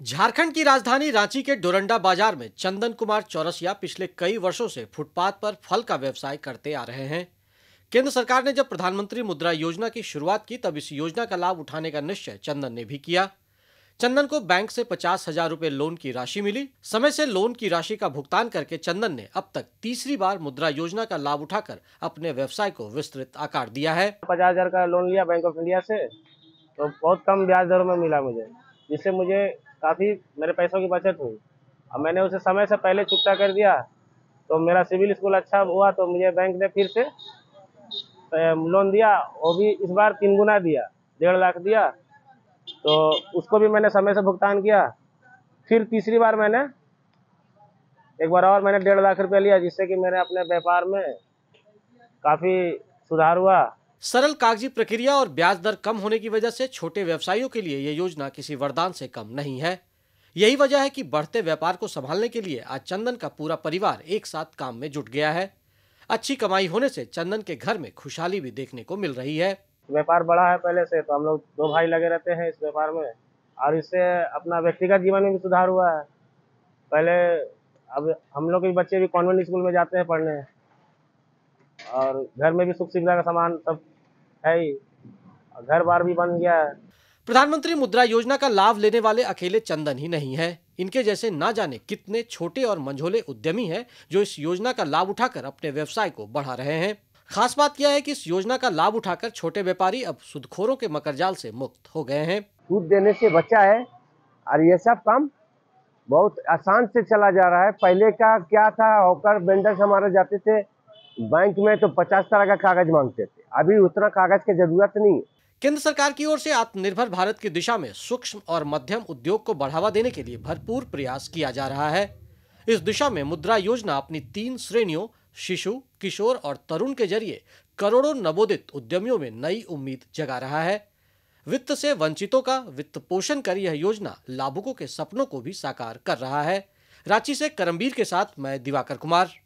झारखंड की राजधानी रांची के डोरंडा बाजार में चंदन कुमार चौरसिया पिछले कई वर्षों से फुटपाथ पर फल का व्यवसाय करते आ रहे हैं केंद्र सरकार ने जब प्रधानमंत्री मुद्रा योजना की शुरुआत की तब इस योजना का लाभ उठाने का निश्चय चंदन ने भी किया चंदन को बैंक से पचास हजार रूपए लोन की राशि मिली समय से लोन की राशि का भुगतान करके चंदन ने अब तक तीसरी बार मुद्रा योजना का लाभ उठाकर अपने व्यवसाय को विस्तृत आकार दिया है पचास हजार का लोन लिया बैंक ऑफ इंडिया से तो बहुत कम ब्याज दर में मिला मुझे जिससे मुझे काफ़ी मेरे पैसों की बचत हुई और मैंने उसे समय से पहले चुकता कर दिया तो मेरा सिविल स्कूल अच्छा हुआ तो मुझे बैंक ने फिर से लोन दिया वो भी इस बार तीन गुना दिया डेढ़ लाख दिया तो उसको भी मैंने समय से भुगतान किया फिर तीसरी बार मैंने एक बार और मैंने डेढ़ लाख रुपया लिया जिससे कि मैंने अपने व्यापार में काफ़ी सुधार हुआ सरल कागजी प्रक्रिया और ब्याज दर कम होने की वजह से छोटे व्यवसायियों के लिए यह योजना किसी वरदान से कम नहीं है यही वजह है कि बढ़ते व्यापार को संभालने के लिए आज चंदन का पूरा परिवार एक साथ काम में जुट गया है अच्छी कमाई होने से चंदन के घर में खुशहाली भी देखने को मिल रही है व्यापार बड़ा है पहले से तो हम लोग दो भाई लगे रहते हैं इस व्यापार में और इससे अपना व्यक्तिगत जीवन में भी सुधार हुआ है पहले अब हम लोग के बच्चे भी कॉन्वेंट स्कूल में जाते हैं पढ़ने और घर में भी सुख सुविधा का सामान सब है ही घर बार भी बन गया है प्रधानमंत्री मुद्रा योजना का लाभ लेने वाले अकेले चंदन ही नहीं है इनके जैसे ना जाने कितने छोटे और मंझोले उद्यमी हैं जो इस योजना का लाभ उठाकर अपने व्यवसाय को बढ़ा रहे हैं खास बात यह है कि इस योजना का लाभ उठाकर छोटे व्यापारी अब सुदखोरों के मकरजाल से मुक्त हो गए हैं सूद देने से बचा है और ये सब काम बहुत आसान से चला जा रहा है पहले का क्या था होकर वेंडर्स हमारे जाते थे बैंक में तो पचास तरह का कागज मांगते थे अभी उतना कागज की जरूरत नहीं है केंद्र सरकार की ओर से आत्मनिर्भर भारत की दिशा में सूक्ष्म और मध्यम उद्योग को बढ़ावा देने के लिए भरपूर प्रयास किया जा रहा है इस दिशा में मुद्रा योजना अपनी तीन श्रेणियों शिशु किशोर और तरुण के जरिए करोड़ों नवोदित उद्यमियों में नई उम्मीद जगा रहा है वित्त से वंचितों का वित्त पोषण कर यह योजना लाभुकों के सपनों को भी साकार कर रहा है रांची से करमबीर के साथ मैं दिवाकर कुमार